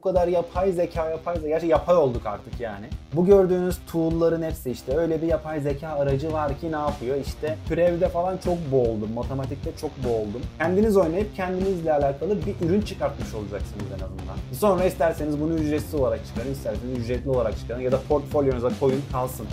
Bu kadar yapay zeka, yapay zeka. Gerçi yapay olduk artık yani. Bu gördüğünüz tool'ların hepsi işte öyle bir yapay zeka aracı var ki ne yapıyor? İşte türevde falan çok boğuldum, matematikte çok boğuldum. Kendiniz oynayıp kendinizle alakalı bir ürün çıkartmış olacaksınız en azından. Sonra isterseniz bunu ücretsiz olarak çıkarın, isterseniz ücretli olarak çıkarın ya da portfolyonuza koyun kalsın.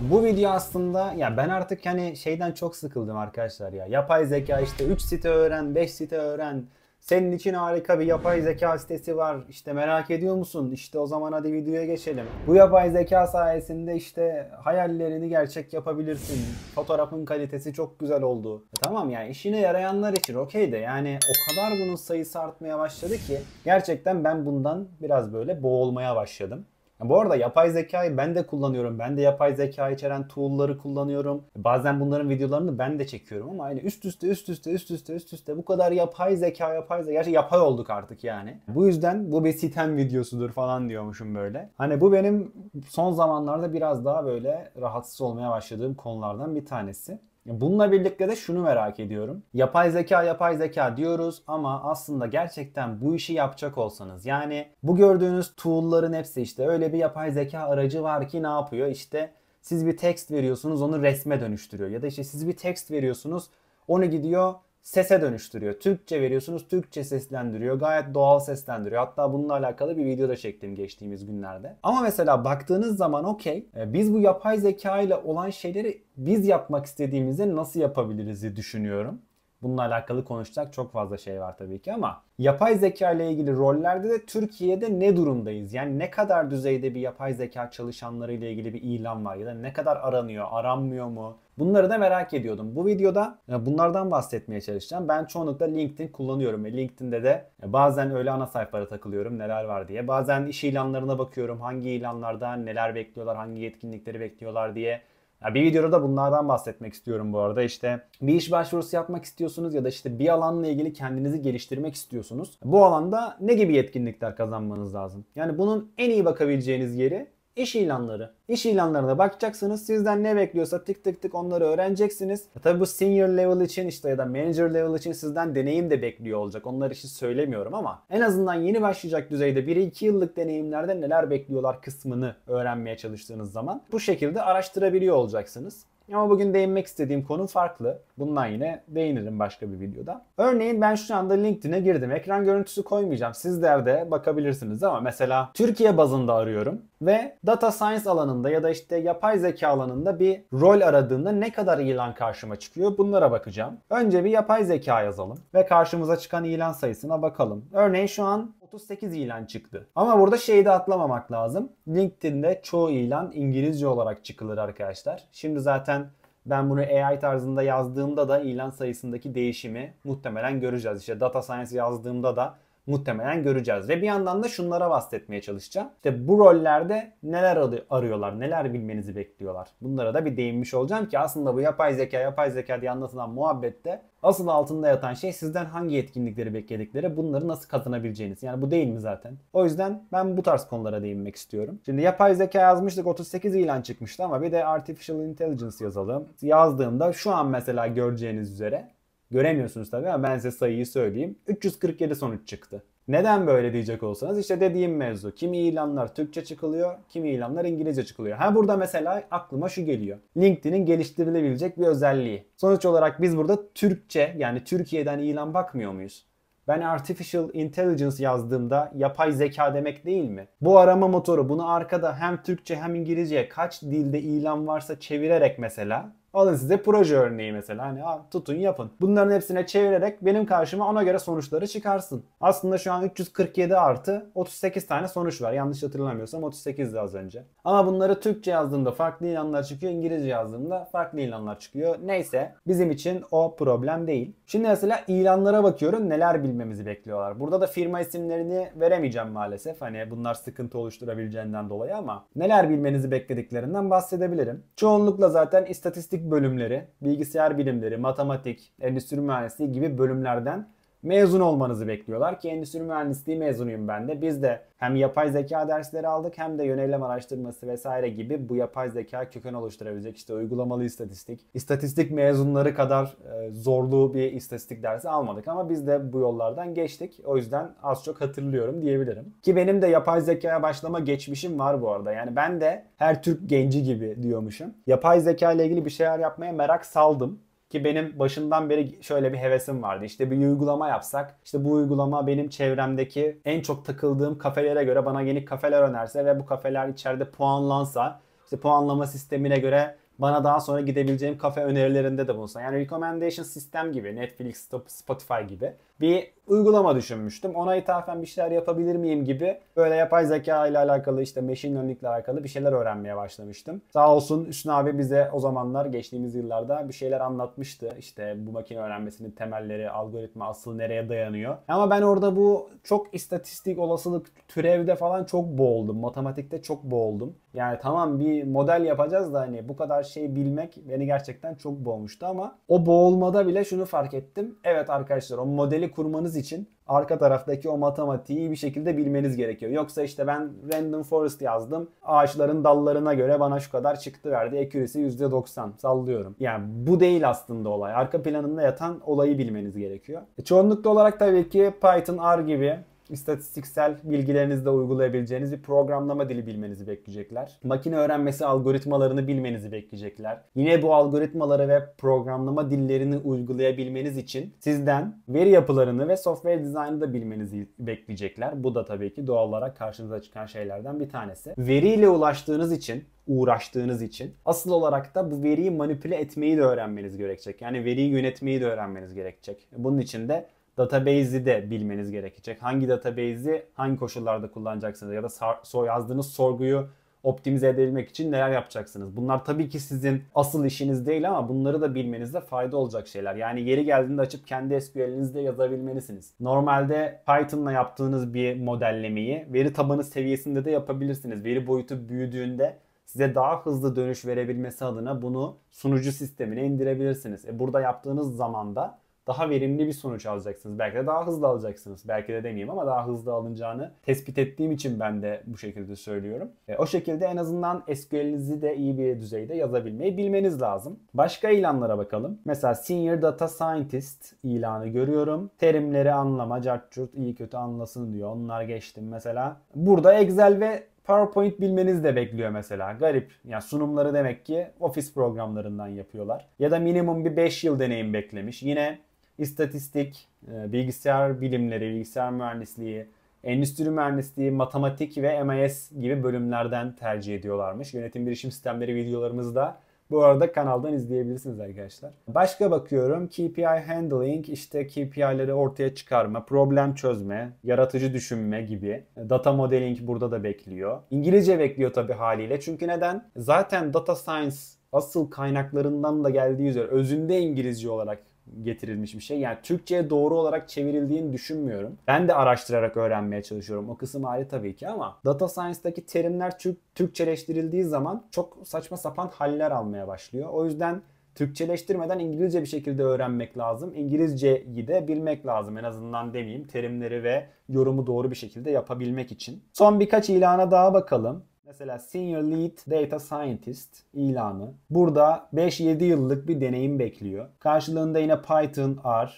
Bu video aslında ya ben artık hani şeyden çok sıkıldım arkadaşlar ya. Yapay zeka işte 3 site öğren, 5 site öğren, senin için harika bir yapay zeka sitesi var. İşte merak ediyor musun? İşte o zaman hadi videoya geçelim. Bu yapay zeka sayesinde işte hayallerini gerçek yapabilirsin. Fotoğrafın kalitesi çok güzel oldu. E tamam yani işine yarayanlar için okey de yani o kadar bunun sayısı artmaya başladı ki gerçekten ben bundan biraz böyle boğulmaya başladım. Bu arada yapay zekayı ben de kullanıyorum. Ben de yapay zeka içeren tool'ları kullanıyorum. Bazen bunların videolarını ben de çekiyorum ama aynı hani üst üste üst üste üst üste üst üste bu kadar yapay zeka yapay zeka. Gerçi yapay olduk artık yani. Bu yüzden bu bir sitem videosudur falan diyormuşum böyle. Hani bu benim son zamanlarda biraz daha böyle rahatsız olmaya başladığım konulardan bir tanesi. Bununla birlikte de şunu merak ediyorum. Yapay zeka yapay zeka diyoruz ama aslında gerçekten bu işi yapacak olsanız yani bu gördüğünüz tool'ların hepsi işte öyle bir yapay zeka aracı var ki ne yapıyor? işte. siz bir text veriyorsunuz onu resme dönüştürüyor ya da işte siz bir text veriyorsunuz onu gidiyor sese dönüştürüyor. Türkçe veriyorsunuz, Türkçe seslendiriyor. Gayet doğal seslendiriyor. Hatta bununla alakalı bir video da çektim geçtiğimiz günlerde. Ama mesela baktığınız zaman okey, e, biz bu yapay zeka ile olan şeyleri biz yapmak istediğimizde nasıl yapabiliriz diye düşünüyorum. Bununla alakalı konuşacak çok fazla şey var tabii ki ama yapay zeka ile ilgili rollerde de Türkiye'de ne durumdayız? Yani ne kadar düzeyde bir yapay zeka çalışanları ile ilgili bir ilan var ya da ne kadar aranıyor, aranmıyor mu? Bunları da merak ediyordum. Bu videoda e, bunlardan bahsetmeye çalışacağım. Ben çoğunlukla LinkedIn kullanıyorum ve LinkedIn'de de e, bazen öyle ana sayfalara takılıyorum neler var diye. Bazen iş ilanlarına bakıyorum hangi ilanlarda neler bekliyorlar, hangi yetkinlikleri bekliyorlar diye. Ya bir videoda da bunlardan bahsetmek istiyorum bu arada. İşte bir iş başvurusu yapmak istiyorsunuz ya da işte bir alanla ilgili kendinizi geliştirmek istiyorsunuz. Bu alanda ne gibi yetkinlikler kazanmanız lazım? Yani bunun en iyi bakabileceğiniz yeri İş ilanları. İş ilanlarına bakacaksınız. Sizden ne bekliyorsa tık tık tık onları öğreneceksiniz. Ya e tabii bu senior level için işte ya da manager level için sizden deneyim de bekliyor olacak. Onlar için söylemiyorum ama en azından yeni başlayacak düzeyde 1-2 yıllık deneyimlerde neler bekliyorlar kısmını öğrenmeye çalıştığınız zaman bu şekilde araştırabiliyor olacaksınız. Ama bugün değinmek istediğim konu farklı. Bundan yine değinirim başka bir videoda. Örneğin ben şu anda LinkedIn'e girdim. Ekran görüntüsü koymayacağım. Sizler de bakabilirsiniz ama mesela Türkiye bazında arıyorum ve data science alanında ya da işte yapay zeka alanında bir rol aradığında ne kadar ilan karşıma çıkıyor bunlara bakacağım. Önce bir yapay zeka yazalım ve karşımıza çıkan ilan sayısına bakalım. Örneğin şu an 38 ilan çıktı. Ama burada şeyi de atlamamak lazım. LinkedIn'de çoğu ilan İngilizce olarak çıkılır arkadaşlar. Şimdi zaten ben bunu AI tarzında yazdığımda da ilan sayısındaki değişimi muhtemelen göreceğiz. İşte data science yazdığımda da muhtemelen göreceğiz. Ve bir yandan da şunlara bahsetmeye çalışacağım. İşte bu rollerde neler arıyorlar, neler bilmenizi bekliyorlar. Bunlara da bir değinmiş olacağım ki aslında bu yapay zeka, yapay zeka diye anlatılan muhabbette asıl altında yatan şey sizden hangi yetkinlikleri bekledikleri, bunları nasıl kazanabileceğiniz. Yani bu değil mi zaten? O yüzden ben bu tarz konulara değinmek istiyorum. Şimdi yapay zeka yazmıştık 38 ilan çıkmıştı ama bir de artificial intelligence yazalım. Yazdığımda şu an mesela göreceğiniz üzere Göremiyorsunuz tabii ama ben size sayıyı söyleyeyim. 347 sonuç çıktı. Neden böyle diyecek olsanız işte dediğim mevzu. Kimi ilanlar Türkçe çıkılıyor, kimi ilanlar İngilizce çıkılıyor. Ha burada mesela aklıma şu geliyor. LinkedIn'in geliştirilebilecek bir özelliği. Sonuç olarak biz burada Türkçe yani Türkiye'den ilan bakmıyor muyuz? Ben artificial intelligence yazdığımda yapay zeka demek değil mi? Bu arama motoru bunu arkada hem Türkçe hem İngilizce kaç dilde ilan varsa çevirerek mesela Alın size proje örneği mesela hani tutun yapın. Bunların hepsine çevirerek benim karşıma ona göre sonuçları çıkarsın. Aslında şu an 347 artı 38 tane sonuç var. Yanlış hatırlamıyorsam 38'di az önce. Ama bunları Türkçe yazdığımda farklı ilanlar çıkıyor. İngilizce yazdığımda farklı ilanlar çıkıyor. Neyse bizim için o problem değil. Şimdi mesela ilanlara bakıyorum neler bilmemizi bekliyorlar. Burada da firma isimlerini veremeyeceğim maalesef. Hani bunlar sıkıntı oluşturabileceğinden dolayı ama neler bilmenizi beklediklerinden bahsedebilirim. Çoğunlukla zaten istatistik bölümleri, bilgisayar bilimleri, matematik, endüstri mühendisliği gibi bölümlerden mezun olmanızı bekliyorlar ki endüstri mühendisliği mezunuyum ben de. Biz de hem yapay zeka dersleri aldık hem de yönelim araştırması vesaire gibi bu yapay zeka köken oluşturabilecek işte uygulamalı istatistik. İstatistik mezunları kadar e, zorlu bir istatistik dersi almadık ama biz de bu yollardan geçtik. O yüzden az çok hatırlıyorum diyebilirim. Ki benim de yapay zekaya başlama geçmişim var bu arada. Yani ben de her Türk genci gibi diyormuşum. Yapay zeka ile ilgili bir şeyler yapmaya merak saldım. Ki benim başından beri şöyle bir hevesim vardı. İşte bir uygulama yapsak. işte bu uygulama benim çevremdeki en çok takıldığım kafelere göre bana yeni kafeler önerse ve bu kafeler içeride puanlansa. işte puanlama sistemine göre bana daha sonra gidebileceğim kafe önerilerinde de bulunsa. Yani recommendation sistem gibi Netflix, Spotify gibi bir uygulama düşünmüştüm. Ona ithafen bir şeyler yapabilir miyim gibi böyle yapay zeka ile alakalı işte machine learning ile alakalı bir şeyler öğrenmeye başlamıştım. Sağ olsun Hüsnü abi bize o zamanlar geçtiğimiz yıllarda bir şeyler anlatmıştı. İşte bu makine öğrenmesinin temelleri, algoritma asıl nereye dayanıyor. Ama ben orada bu çok istatistik, olasılık, türevde falan çok boğuldum. Matematikte çok boğuldum. Yani tamam bir model yapacağız da hani bu kadar şey bilmek beni gerçekten çok boğmuştu ama o boğulmada bile şunu fark ettim. Evet arkadaşlar o modeli kurmanız için arka taraftaki o matematiği iyi bir şekilde bilmeniz gerekiyor. Yoksa işte ben random forest yazdım. Ağaçların dallarına göre bana şu kadar çıktı verdi. Accuracy %90 sallıyorum. Yani bu değil aslında olay. Arka planında yatan olayı bilmeniz gerekiyor. E, olarak tabii ki Python, R gibi istatistiksel bilgilerinizde uygulayabileceğiniz bir programlama dili bilmenizi bekleyecekler. Makine öğrenmesi algoritmalarını bilmenizi bekleyecekler. Yine bu algoritmaları ve programlama dillerini uygulayabilmeniz için sizden veri yapılarını ve software dizaynı da bilmenizi bekleyecekler. Bu da tabii ki doğal olarak karşınıza çıkan şeylerden bir tanesi. Veriyle ulaştığınız için uğraştığınız için asıl olarak da bu veriyi manipüle etmeyi de öğrenmeniz gerekecek. Yani veriyi yönetmeyi de öğrenmeniz gerekecek. Bunun için de Database'i de bilmeniz gerekecek. Hangi database'i hangi koşullarda kullanacaksınız ya da yazdığınız sorguyu optimize edebilmek için neler yapacaksınız? Bunlar tabii ki sizin asıl işiniz değil ama bunları da bilmenizde fayda olacak şeyler. Yani yeri geldiğinde açıp kendi SQL'inizde yazabilmelisiniz. Normalde Python'la yaptığınız bir modellemeyi veri tabanı seviyesinde de yapabilirsiniz. Veri boyutu büyüdüğünde size daha hızlı dönüş verebilmesi adına bunu sunucu sistemine indirebilirsiniz. E burada yaptığınız zaman da daha verimli bir sonuç alacaksınız. Belki de daha hızlı alacaksınız. Belki de demeyeyim ama daha hızlı alınacağını tespit ettiğim için ben de bu şekilde söylüyorum. E, o şekilde en azından SQL'inizi de iyi bir düzeyde yazabilmeyi bilmeniz lazım. Başka ilanlara bakalım. Mesela Senior Data Scientist ilanı görüyorum. Terimleri anlama, cartçurt iyi kötü anlasın diyor. Onlar geçtim mesela. Burada Excel ve PowerPoint bilmeniz de bekliyor mesela. Garip. Ya yani sunumları demek ki ofis programlarından yapıyorlar. Ya da minimum bir 5 yıl deneyim beklemiş. Yine istatistik, e, bilgisayar bilimleri, bilgisayar mühendisliği, endüstri mühendisliği, matematik ve MIS gibi bölümlerden tercih ediyorlarmış. Yönetim bilişim sistemleri videolarımızda bu arada kanaldan izleyebilirsiniz arkadaşlar. Başka bakıyorum KPI handling işte KPI'leri ortaya çıkarma, problem çözme, yaratıcı düşünme gibi. E, data modeling burada da bekliyor. İngilizce bekliyor tabii haliyle. Çünkü neden? Zaten data science asıl kaynaklarından da geldiği üzere özünde İngilizce olarak getirilmiş bir şey. Yani Türkçe'ye doğru olarak çevrildiğini düşünmüyorum. Ben de araştırarak öğrenmeye çalışıyorum. O kısım ayrı tabii ki ama data science'daki terimler Türk, Türkçeleştirildiği zaman çok saçma sapan haller almaya başlıyor. O yüzden Türkçeleştirmeden İngilizce bir şekilde öğrenmek lazım. İngilizceyi de bilmek lazım en azından demeyeyim. Terimleri ve yorumu doğru bir şekilde yapabilmek için. Son birkaç ilana daha bakalım. Mesela Senior Lead Data Scientist ilanı. Burada 5-7 yıllık bir deneyim bekliyor. Karşılığında yine Python, R,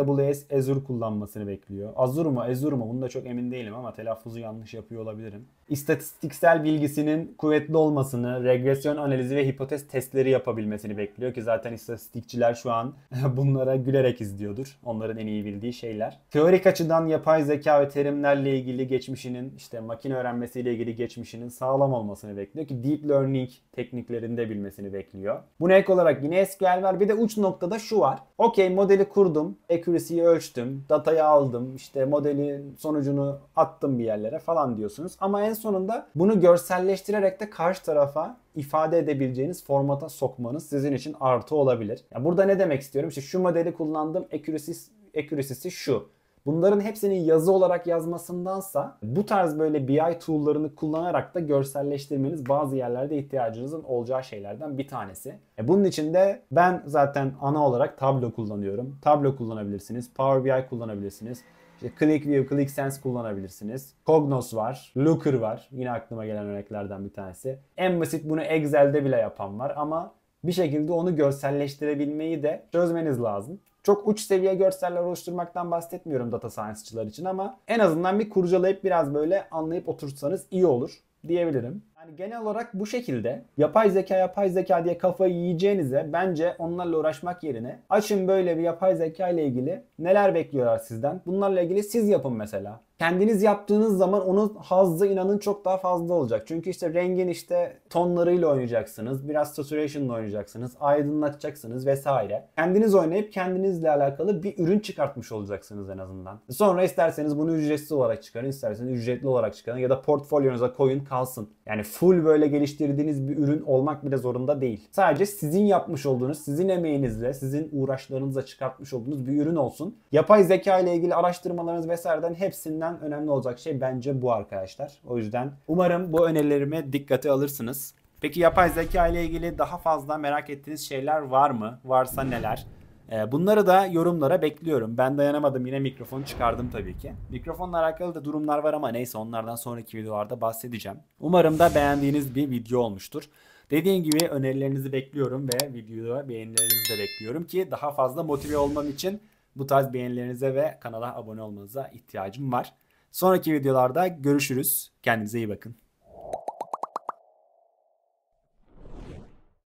AWS, Azure kullanmasını bekliyor. Azure mu Azure mu bunu da çok emin değilim ama telaffuzu yanlış yapıyor olabilirim. İstatistiksel bilgisinin kuvvetli olmasını, regresyon analizi ve hipotez testleri yapabilmesini bekliyor ki zaten istatistikçiler şu an bunlara gülerek izliyordur. Onların en iyi bildiği şeyler. Teorik açıdan yapay zeka ve terimlerle ilgili geçmişinin, işte makine öğrenmesiyle ilgili geçmişinin sağlam sağlam olmasını bekliyor ki deep learning tekniklerini de bilmesini bekliyor. Buna ek olarak yine SQL var. Bir de uç noktada şu var. Okey modeli kurdum, accuracy'yi ölçtüm, datayı aldım, işte modelin sonucunu attım bir yerlere falan diyorsunuz. Ama en sonunda bunu görselleştirerek de karşı tarafa ifade edebileceğiniz formata sokmanız sizin için artı olabilir. Ya burada ne demek istiyorum? İşte şu modeli kullandım, accuracy, accuracy'si şu. Bunların hepsini yazı olarak yazmasındansa bu tarz böyle BI tool'larını kullanarak da görselleştirmeniz bazı yerlerde ihtiyacınızın olacağı şeylerden bir tanesi. E bunun için de ben zaten ana olarak Tableau kullanıyorum. Tableau kullanabilirsiniz, Power BI kullanabilirsiniz. İşte ClickView, ClickSense kullanabilirsiniz. Cognos var, Looker var. Yine aklıma gelen örneklerden bir tanesi. En basit bunu Excel'de bile yapan var ama bir şekilde onu görselleştirebilmeyi de çözmeniz lazım. Çok uç seviye görseller oluşturmaktan bahsetmiyorum data science'çılar için ama en azından bir kurcalayıp biraz böyle anlayıp oturtsanız iyi olur diyebilirim. Yani genel olarak bu şekilde yapay zeka yapay zeka diye kafayı yiyeceğinize bence onlarla uğraşmak yerine açın böyle bir yapay zeka ile ilgili neler bekliyorlar sizden. Bunlarla ilgili siz yapın mesela. Kendiniz yaptığınız zaman onun hazzı inanın çok daha fazla olacak. Çünkü işte rengin işte tonlarıyla oynayacaksınız. Biraz saturation ile oynayacaksınız. Aydınlatacaksınız vesaire. Kendiniz oynayıp kendinizle alakalı bir ürün çıkartmış olacaksınız en azından. Sonra isterseniz bunu ücretsiz olarak çıkarın. isterseniz ücretli olarak çıkarın. Ya da portfolyonuza koyun kalsın. Yani full böyle geliştirdiğiniz bir ürün olmak bile zorunda değil. Sadece sizin yapmış olduğunuz, sizin emeğinizle, sizin uğraşlarınızla çıkartmış olduğunuz bir ürün olsun. Yapay zeka ile ilgili araştırmalarınız vesaireden hepsinden gerçekten önemli olacak şey bence bu arkadaşlar. O yüzden umarım bu önerilerime dikkate alırsınız. Peki yapay zeka ile ilgili daha fazla merak ettiğiniz şeyler var mı? Varsa neler? Ee, bunları da yorumlara bekliyorum. Ben dayanamadım yine mikrofonu çıkardım tabii ki. Mikrofonla alakalı da durumlar var ama neyse onlardan sonraki videolarda bahsedeceğim. Umarım da beğendiğiniz bir video olmuştur. Dediğim gibi önerilerinizi bekliyorum ve videoda beğenilerinizi de bekliyorum ki daha fazla motive olmam için bu tarz beğenilerinize ve kanala abone olmanıza ihtiyacım var. Sonraki videolarda görüşürüz. Kendinize iyi bakın.